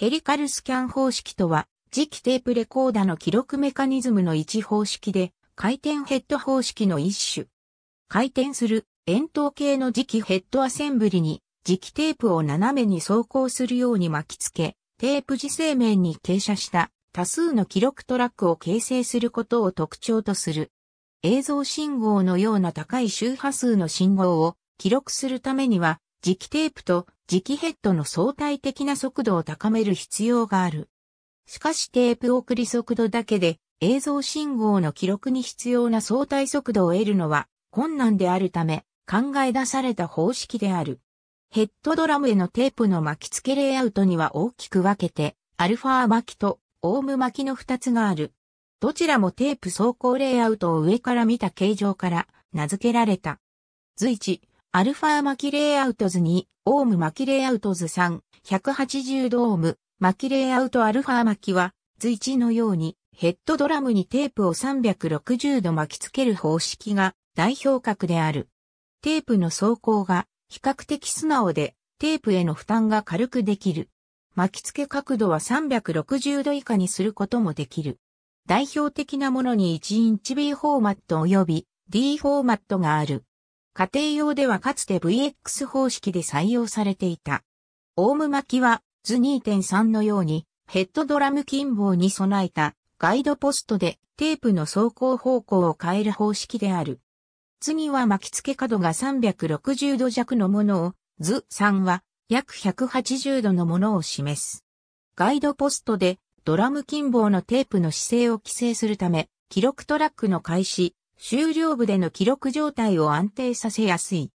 ヘリカルスキャン方式とは、磁気テープレコーダの記録メカニズムの一方式で、回転ヘッド方式の一種。回転する円筒形の磁気ヘッドアセンブリに、磁気テープを斜めに走行するように巻きつけ、テープ自生面に傾斜した多数の記録トラックを形成することを特徴とする。映像信号のような高い周波数の信号を記録するためには磁気テープと磁気ヘッドの相対的な速度を高める必要がある。しかしテープ送り速度だけで映像信号の記録に必要な相対速度を得るのは困難であるため考え出された方式である。ヘッドドラムへのテープの巻き付けレイアウトには大きく分けて、アルファ巻きとオウム巻きの2つがある。どちらもテープ走行レイアウトを上から見た形状から名付けられた。随一。アルファマキレイアウトズ2、オームマキレイアウトズ3、180ドーム、マキレイアウトアルファ巻きは、随一のように、ヘッドドラムにテープを360度巻きつける方式が代表格である。テープの走行が比較的素直で、テープへの負担が軽くできる。巻き付け角度は360度以下にすることもできる。代表的なものに1インチ B フォーマット及び D フォーマットがある。家庭用ではかつて VX 方式で採用されていた。オウム巻きは図2.3のようにヘッドドラム金棒に備えたガイドポストでテープの走行方向を変える方式である。次は巻き付け角が360度弱のものを、図3は約180度のものを示す。ガイドポストでドラム金棒のテープの姿勢を規制するため、記録トラックの開始、終了部での記録状態を安定させやすい。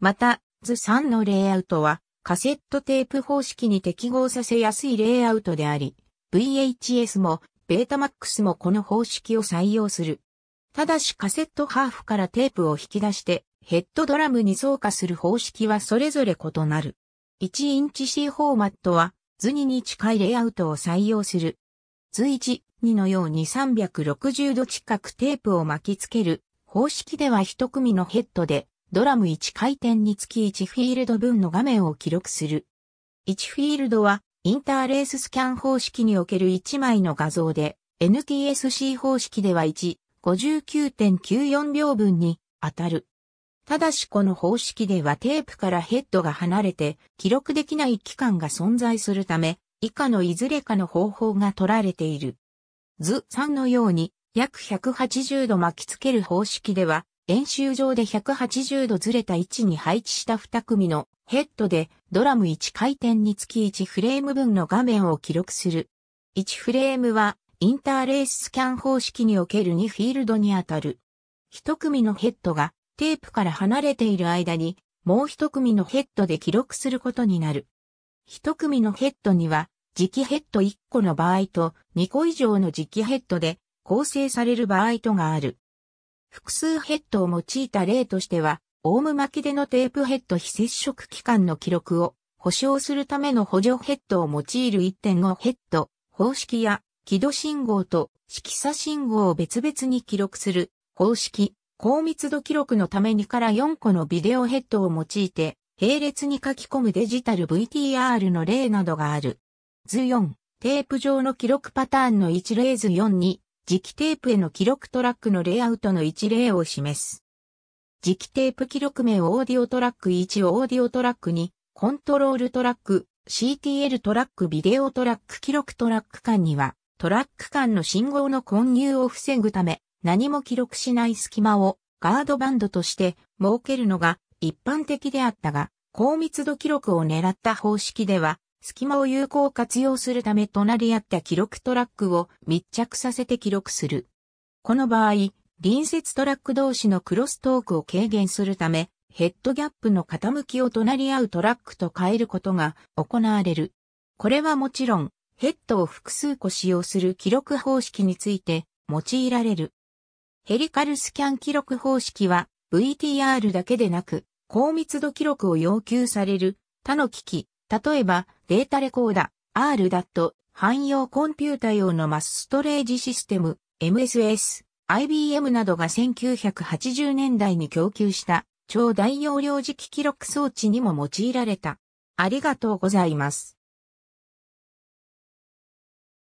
また、図3のレイアウトは、カセットテープ方式に適合させやすいレイアウトであり、VHS も、ベータマックスもこの方式を採用する。ただしカセットハーフからテープを引き出して、ヘッドドラムに増加する方式はそれぞれ異なる。1インチ C フォーマットは図2に近いレイアウトを採用する。図1、2のように360度近くテープを巻きつける方式では一組のヘッドでドラム1回転につき1フィールド分の画面を記録する。1フィールドはインターレーススキャン方式における1枚の画像で NTSC 方式では1、59.94秒分に当たる。ただしこの方式ではテープからヘッドが離れて記録できない期間が存在するため、以下のいずれかの方法が取られている。図3のように約180度巻きつける方式では、演習上で180度ずれた位置に配置した2組のヘッドでドラム1回転につき1フレーム分の画面を記録する。1フレームはインターレーススキャン方式における2フィールドにあたる。1組のヘッドがテープから離れている間にもう1組のヘッドで記録することになる。1組のヘッドには磁気ヘッド1個の場合と2個以上の磁気ヘッドで構成される場合とがある。複数ヘッドを用いた例としては、オウム巻きでのテープヘッド非接触期間の記録を保証するための補助ヘッドを用いる1.5ヘッド方式や軌度信号と色差信号を別々に記録する方式、高密度記録のため2から4個のビデオヘッドを用いて並列に書き込むデジタル VTR の例などがある。図4、テープ上の記録パターンの一例図4に、磁気テープへの記録トラックのレイアウトの一例を示す。磁気テープ記録名オーディオトラック1オーディオトラック2、コントロールトラック、CTL トラックビデオトラック記録トラック間には、トラック間の信号の混入を防ぐため、何も記録しない隙間をガードバンドとして設けるのが一般的であったが、高密度記録を狙った方式では隙間を有効活用するため隣り合った記録トラックを密着させて記録する。この場合、隣接トラック同士のクロストークを軽減するため、ヘッドギャップの傾きを隣り合うトラックと変えることが行われる。これはもちろん、ヘッドを複数個使用する記録方式について用いられる。ヘリカルスキャン記録方式は VTR だけでなく、高密度記録を要求される他の機器、例えば、データレコーダ、r d 汎用コンピュータ用のマスストレージシステム、MSS、IBM などが1980年代に供給した超大容量磁気記録装置にも用いられた。ありがとうございます。